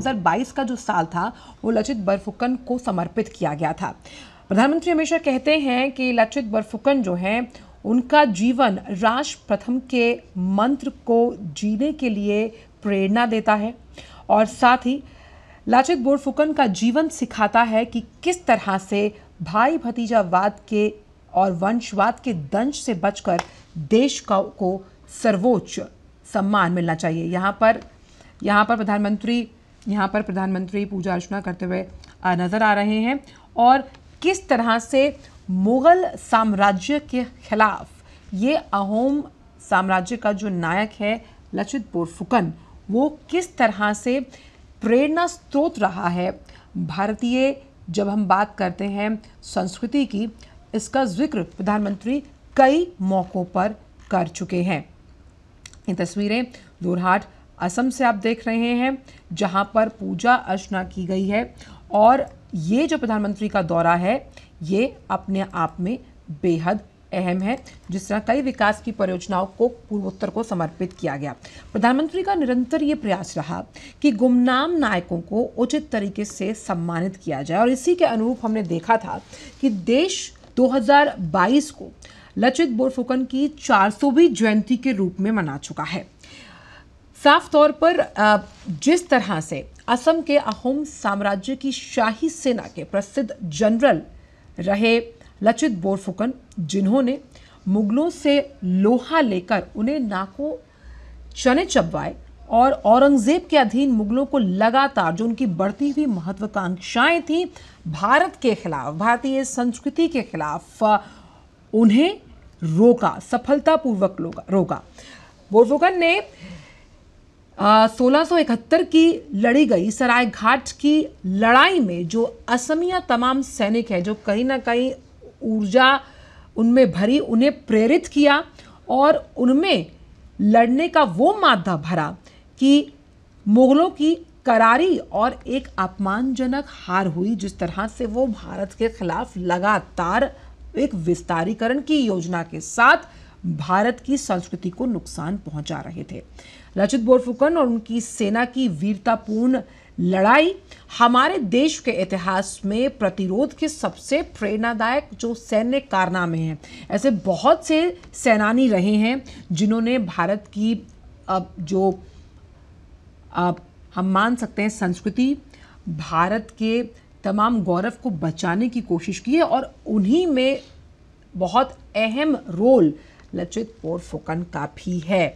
2022 का जो साल था वो लचित बरफुकन को समर्पित किया गया था प्रधानमंत्री हमेशा कहते हैं कि लचित बरफुकन जो हैं उनका जीवन राष्ट्र प्रथम के मंत्र को जीने के लिए प्रेरणा देता है और साथ ही लाचित बोरफुकन का जीवन सिखाता है कि किस तरह से भाई भतीजावाद के और वंशवाद के दंश से बचकर देश का को सर्वोच्च सम्मान मिलना चाहिए यहाँ पर यहाँ पर प्रधानमंत्री यहाँ पर प्रधानमंत्री पूजा अर्चना करते हुए नज़र आ रहे हैं और किस तरह से मुग़ल साम्राज्य के ख़िलाफ़ ये अहोम साम्राज्य का जो नायक है लचित बोरफुकन वो किस तरह से प्रेरणा स्रोत रहा है भारतीय जब हम बात करते हैं संस्कृति की इसका जिक्र प्रधानमंत्री कई मौक़ों पर कर चुके हैं ये तस्वीरें दूरहाट असम से आप देख रहे हैं जहाँ पर पूजा अर्चना की गई है और ये जो प्रधानमंत्री का दौरा है ये अपने आप में बेहद अहम है जिस तरह कई विकास की परियोजनाओं को पूर्वोत्तर को समर्पित किया गया प्रधानमंत्री का निरंतर ये प्रयास रहा कि गुमनाम नायकों को उचित तरीके से सम्मानित किया जाए और इसी के अनुरूप हमने देखा था कि देश 2022 को लचित बोरफुकन की 400वीं जयंती के रूप में मना चुका है साफ तौर पर जिस तरह से असम के अहोम साम्राज्य की शाही सेना के प्रसिद्ध जनरल रहे लचित बोरफुकन जिन्होंने मुगलों से लोहा लेकर उन्हें नाकों चने चबवाए और औरंगज़ेब के अधीन मुगलों को लगातार जो उनकी बढ़ती हुई महत्वाकांक्षाएं थीं भारत के खिलाफ भारतीय संस्कृति के खिलाफ उन्हें रोका सफलतापूर्वक रोका बोरफुकन ने सोलह की लड़ी गई सराय घाट की लड़ाई में जो असमिया तमाम सैनिक हैं जो कहीं ना कहीं ऊर्जा उनमें भरी उन्हें प्रेरित किया और उनमें लड़ने का वो मादा भरा कि मुग़लों की करारी और एक अपमानजनक हार हुई जिस तरह से वो भारत के खिलाफ लगातार एक विस्तारीकरण की योजना के साथ भारत की संस्कृति को नुकसान पहुंचा रहे थे लचित बोरफुकन और उनकी सेना की वीरतापूर्ण लड़ाई हमारे देश के इतिहास में प्रतिरोध के सबसे प्रेरणादायक जो सैन्य कारनामे हैं ऐसे बहुत से सेनानी रहे हैं जिन्होंने भारत की अब जो अब हम मान सकते हैं संस्कृति भारत के तमाम गौरव को बचाने की कोशिश की है और उन्हीं में बहुत अहम रोल लचित बोरफुकन का भी है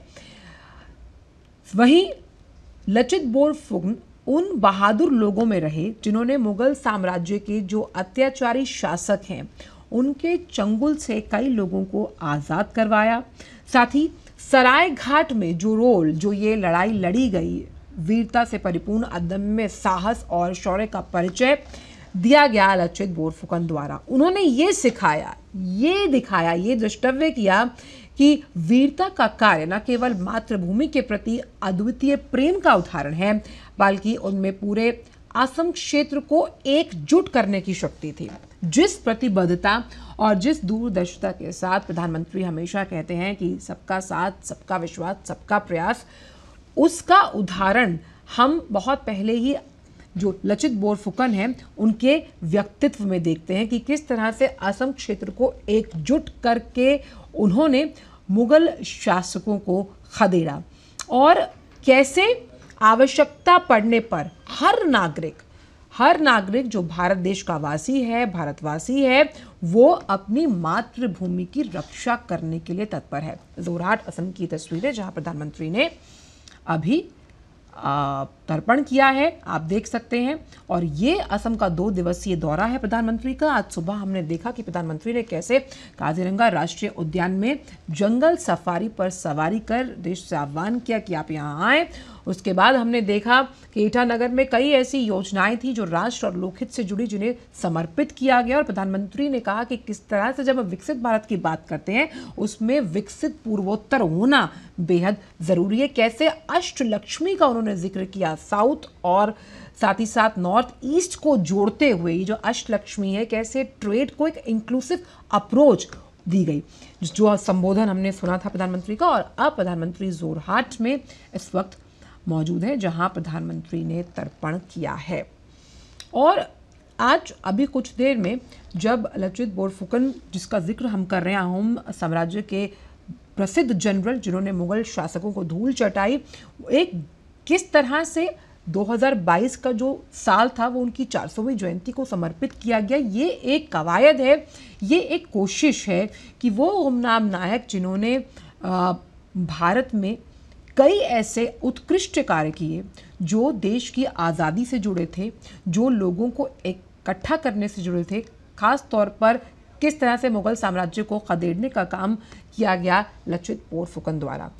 वहीं लचित बोरफुकन उन बहादुर लोगों में रहे जिन्होंने मुगल साम्राज्य के जो अत्याचारी शासक हैं उनके चंगुल से कई लोगों को आज़ाद करवाया साथ ही सराय घाट में जो रोल जो ये लड़ाई लड़ी गई वीरता से परिपूर्ण अदम्य साहस और शौर्य का परिचय दिया गया लक्षित बोरफुकन द्वारा उन्होंने ये सिखाया ये दिखाया ये दृष्टव्य किया कि वीरता का कार्य न केवल मातृभूमि के प्रति अद्वितीय प्रेम का उदाहरण है बल्कि उनमें पूरे आसम क्षेत्र को एकजुट करने की शक्ति थी जिस प्रतिबद्धता और जिस दूरदर्शिता के साथ प्रधानमंत्री हमेशा कहते हैं कि सबका साथ सबका विश्वास सबका प्रयास उसका उदाहरण हम बहुत पहले ही जो लचित बोरफुकन हैं उनके व्यक्तित्व में देखते हैं कि किस तरह से असम क्षेत्र को एकजुट करके उन्होंने मुग़ल शासकों को खदेड़ा और कैसे आवश्यकता पड़ने पर हर नागरिक हर नागरिक जो भारत देश का वासी है भारतवासी है वो अपनी मातृभूमि की रक्षा करने के लिए तत्पर है जोरहाट असम की तस्वीरें जहां प्रधानमंत्री ने अभी आ, तर्पण किया है आप देख सकते हैं और ये असम का दो दिवसीय दौरा है प्रधानमंत्री का आज सुबह हमने देखा कि प्रधानमंत्री ने कैसे काजीरंगा राष्ट्रीय उद्यान में जंगल सफारी पर सवारी कर देश से आह्वान किया कि आप यहाँ आए उसके बाद हमने देखा कि ईटानगर में कई ऐसी योजनाएं थी जो राष्ट्र और लोकहित से जुड़ी जिन्हें समर्पित किया गया और प्रधानमंत्री ने कहा कि किस तरह से जब हम विकसित भारत की बात करते हैं उसमें विकसित पूर्वोत्तर होना बेहद ज़रूरी है कैसे अष्टलक्ष्मी का उन्होंने जिक्र किया साउथ और साथ ही साथ नॉर्थ ईस्ट को जोड़ते हुए ये जो अष्टलक्ष्मी है कैसे ट्रेड को एक इंक्लूसिव अप्रोच दी गई जो संबोधन हमने सुना था प्रधानमंत्री का और अब प्रधानमंत्री जोरहाट में इस वक्त मौजूद है जहां प्रधानमंत्री ने तर्पण किया है और आज अभी कुछ देर में जब लचित बोरफुकन जिसका जिक्र हम कर रहे हैं अहोम साम्राज्य के प्रसिद्ध जनरल जिन्होंने मुगल शासकों को धूल चटाई एक किस तरह से 2022 का जो साल था वो उनकी 400वीं जयंती को समर्पित किया गया ये एक कवायद है ये एक कोशिश है कि वो गुमनाम नायक जिन्होंने भारत में कई ऐसे उत्कृष्ट कार्य किए जो देश की आज़ादी से जुड़े थे जो लोगों को इकट्ठा करने से जुड़े थे ख़ास तौर पर किस तरह से मुग़ल साम्राज्य को खदेड़ने का काम किया गया लचित फुकन द्वारा